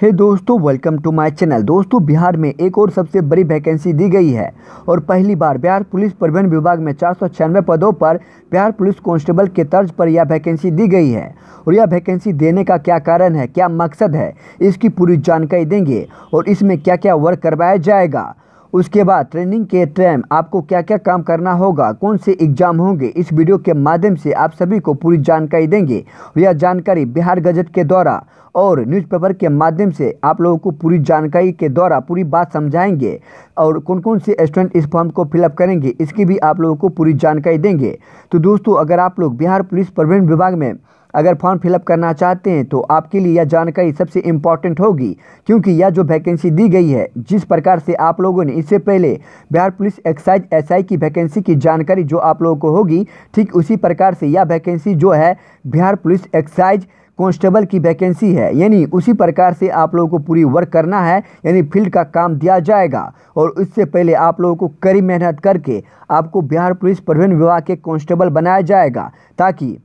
हे hey दोस्तों welcome to my channel दोस्तों बिहार में एक और सबसे बड़ी वैकेंसी दी गई है और पहली बार बिहार पुलिस परिवहन विभाग में चार सौ छियानवे पदों पर बिहार पुलिस कांस्टेबल के तर्ज पर यह वैकेंसी दी गई है और यह वैकेंसी देने का क्या कारण है क्या मकसद है इसकी पूरी जानकारी देंगे और इसमें क्या क्या वर्क करवाया जाएगा उसके बाद ट्रेनिंग के टाइम आपको क्या क्या काम करना होगा कौन से एग्जाम होंगे इस वीडियो के माध्यम से आप सभी को पूरी जानकारी देंगे यह जानकारी बिहार गजट के द्वारा और न्यूज़पेपर के माध्यम से आप लोगों को पूरी जानकारी के द्वारा पूरी बात समझाएंगे और कौन कौन से स्टूडेंट इस फॉर्म को फिलअप करेंगे इसकी भी आप लोगों को पूरी जानकारी देंगे तो दोस्तों अगर आप लोग बिहार पुलिस प्रवीण विभाग में अगर फॉर्म फिलअप करना चाहते हैं तो आपके लिए यह जानकारी सबसे इम्पॉर्टेंट होगी क्योंकि यह जो वैकेंसी दी गई है जिस प्रकार से आप लोगों ने इससे पहले बिहार पुलिस एक्साइज एसआई की वैकेंसी की जानकारी जो आप लोगों को होगी ठीक उसी प्रकार से यह वैकेंसी जो है बिहार पुलिस एक्साइज कॉन्स्टेबल की वैकेंसी है यानी उसी प्रकार से आप लोगों को पूरी वर्क करना है यानी फील्ड का काम दिया जाएगा और उससे पहले आप लोगों को कड़ी मेहनत करके आपको बिहार पुलिस परिवहन विभाग के कांस्टेबल बनाया जाएगा ताकि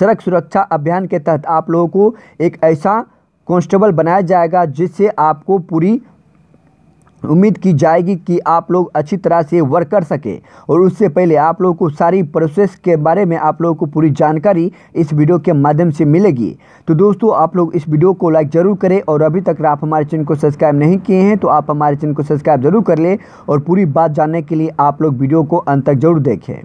सड़क सुरक्षा अभियान के तहत आप लोगों को एक ऐसा कॉन्स्टेबल बनाया जाएगा जिससे आपको पूरी उम्मीद की जाएगी कि आप लोग अच्छी तरह से वर्क कर सकें और उससे पहले आप लोगों को सारी प्रोसेस के बारे में आप लोगों को पूरी जानकारी इस वीडियो के माध्यम से मिलेगी तो दोस्तों आप लोग इस वीडियो को लाइक ज़रूर करें और अभी तक आप हमारे चैनल को सब्सक्राइब नहीं किए हैं तो आप हमारे चैनल को सब्सक्राइब ज़रूर कर लें और पूरी बात जानने के लिए आप लोग वीडियो को अंत तक जरूर देखें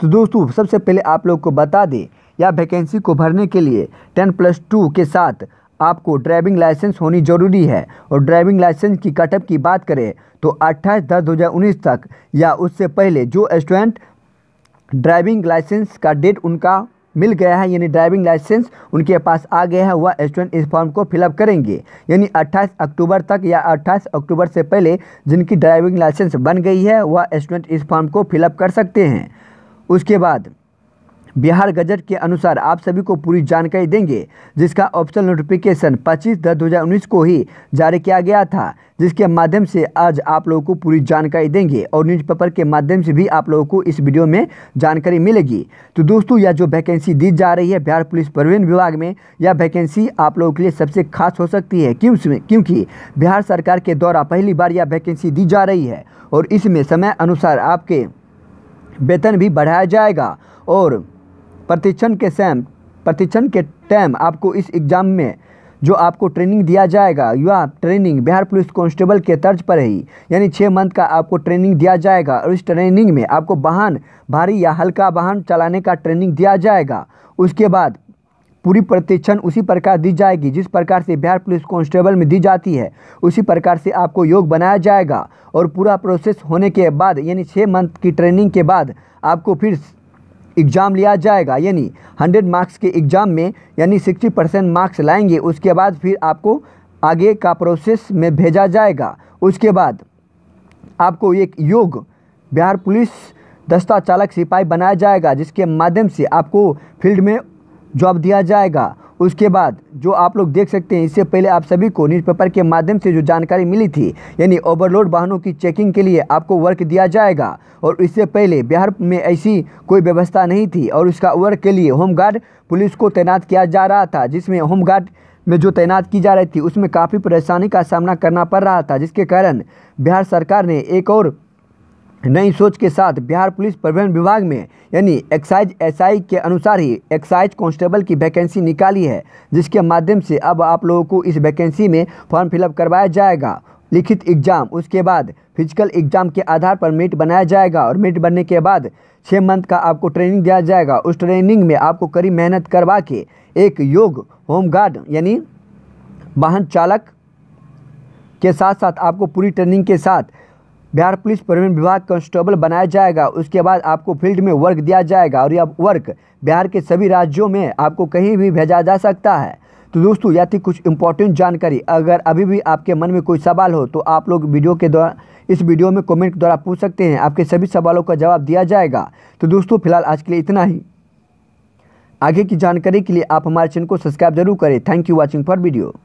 तो दोस्तों सबसे पहले आप लोग को बता दें या वैकेंसी को भरने के लिए टेन प्लस टू के साथ आपको ड्राइविंग लाइसेंस होनी ज़रूरी है और ड्राइविंग लाइसेंस की कटअप की बात करें तो 28 दस उन्नीस तक या उससे पहले जो स्टूडेंट ड्राइविंग लाइसेंस का डेट उनका मिल गया है यानी ड्राइविंग लाइसेंस उनके पास आ गया है वह स्टूडेंट इस फॉर्म को फिलअप करेंगे यानी 28 अक्टूबर तक या 28 अक्टूबर से पहले जिनकी ड्राइविंग लाइसेंस बन गई है वह स्टूडेंट इस फॉर्म को फिलअप कर सकते हैं उसके बाद बिहार गजट के अनुसार आप सभी को पूरी जानकारी देंगे जिसका ऑप्शन नोटिफिकेशन 25 दस दो को ही जारी किया गया था जिसके माध्यम से आज आप लोगों को पूरी जानकारी देंगे और न्यूज़पेपर के माध्यम से भी आप लोगों को इस वीडियो में जानकारी मिलेगी तो दोस्तों यह जो वैकेंसी दी जा रही है बिहार पुलिस परिवहन विभाग में यह वैकेंसी आप लोगों के लिए सबसे खास हो सकती है क्यों क्योंकि बिहार सरकार के द्वारा पहली बार यह वैकेंसी दी जा रही है और इसमें समय अनुसार आपके वेतन भी बढ़ाया जाएगा और प्रशिक्षण के सैम प्रशिक्षण के टाइम आपको इस एग्ज़ाम में जो आपको ट्रेनिंग दिया जाएगा या ट्रेनिंग बिहार पुलिस कांस्टेबल के तर्ज पर ही यानी छः मंथ का आपको ट्रेनिंग दिया जाएगा और इस ट्रेनिंग में आपको वाहन भारी या हल्का वाहन चलाने का ट्रेनिंग दिया जाएगा उसके बाद पूरी प्रशिक्षण उसी प्रकार दी जाएगी जिस प्रकार से बिहार पुलिस कांस्टेबल में दी जाती है उसी प्रकार से आपको योग बनाया जाएगा और पूरा प्रोसेस होने के बाद यानी छः मंथ की ट्रेनिंग के बाद आपको फिर एग्ज़ाम लिया जाएगा यानी हंड्रेड मार्क्स के एग्ज़ाम में यानी सिक्सटी परसेंट मार्क्स लाएंगे उसके बाद फिर आपको आगे का प्रोसेस में भेजा जाएगा उसके बाद आपको एक योग बिहार पुलिस दस्ता चालक सिपाही बनाया जाएगा जिसके माध्यम से आपको फील्ड में जॉब दिया जाएगा उसके बाद जो आप लोग देख सकते हैं इससे पहले आप सभी को न्यूज़पेपर के माध्यम से जो जानकारी मिली थी यानी ओवरलोड वाहनों की चेकिंग के लिए आपको वर्क दिया जाएगा और इससे पहले बिहार में ऐसी कोई व्यवस्था नहीं थी और उसका वर्क के लिए होमगार्ड पुलिस को तैनात किया जा रहा था जिसमें होमगार्ड में जो तैनात की जा रही थी उसमें काफ़ी परेशानी का सामना करना पड़ रहा था जिसके कारण बिहार सरकार ने एक और नई सोच के साथ बिहार पुलिस परिवहन विभाग में यानी एक्साइज एसआई के अनुसार ही एक्साइज कांस्टेबल की वैकेंसी निकाली है जिसके माध्यम से अब आप लोगों को इस वैकेंसी में फॉर्म फिलअप करवाया जाएगा लिखित एग्जाम उसके बाद फिजिकल एग्जाम के आधार पर मेट बनाया जाएगा और मेट बनने के बाद छः मंथ का आपको ट्रेनिंग दिया जाएगा उस ट्रेनिंग में आपको कड़ी मेहनत करवा के एक योग होम गार्ड यानी वाहन चालक के साथ साथ आपको पूरी ट्रेनिंग के साथ बिहार पुलिस परिवहन विभाग कांस्टेबल बनाया जाएगा उसके बाद आपको फील्ड में वर्क दिया जाएगा और यह वर्क बिहार के सभी राज्यों में आपको कहीं भी भेजा जा सकता है तो दोस्तों यह थी कुछ इंपॉर्टेंट जानकारी अगर अभी भी आपके मन में कोई सवाल हो तो आप लोग वीडियो के द्वारा इस वीडियो में कमेंट के द्वारा पूछ सकते हैं आपके सभी सवालों का जवाब दिया जाएगा तो दोस्तों फिलहाल आज के लिए इतना ही आगे की जानकारी के लिए आप हमारे चैनल को सब्सक्राइब जरूर करें thank you watching for video